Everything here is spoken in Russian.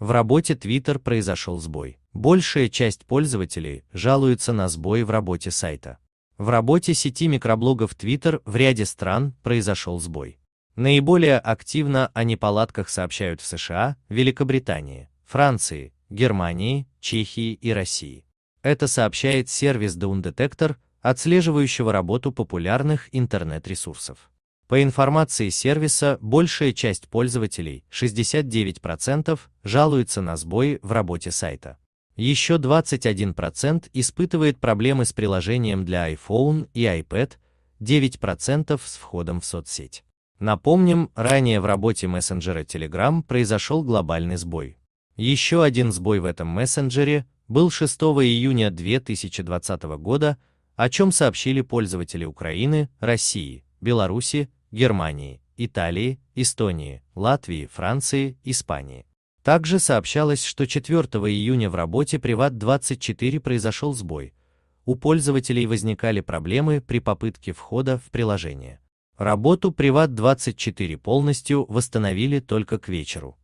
В работе Twitter произошел сбой. Большая часть пользователей жалуется на сбой в работе сайта. В работе сети микроблогов Twitter в ряде стран произошел сбой. Наиболее активно о неполадках сообщают в США, Великобритании, Франции, Германии, Чехии и России. Это сообщает сервис Down Detector, отслеживающего работу популярных интернет-ресурсов. По информации сервиса, большая часть пользователей, 69%, жалуются на сбои в работе сайта. Еще 21% испытывает проблемы с приложением для iPhone и iPad, 9% с входом в соцсеть. Напомним, ранее в работе мессенджера Telegram произошел глобальный сбой. Еще один сбой в этом мессенджере был 6 июня 2020 года, о чем сообщили пользователи Украины, России, Беларуси, Германии, Италии, Эстонии, Латвии, Франции, Испании. Также сообщалось, что 4 июня в работе Privat24 произошел сбой. У пользователей возникали проблемы при попытке входа в приложение. Работу Privat24 полностью восстановили только к вечеру.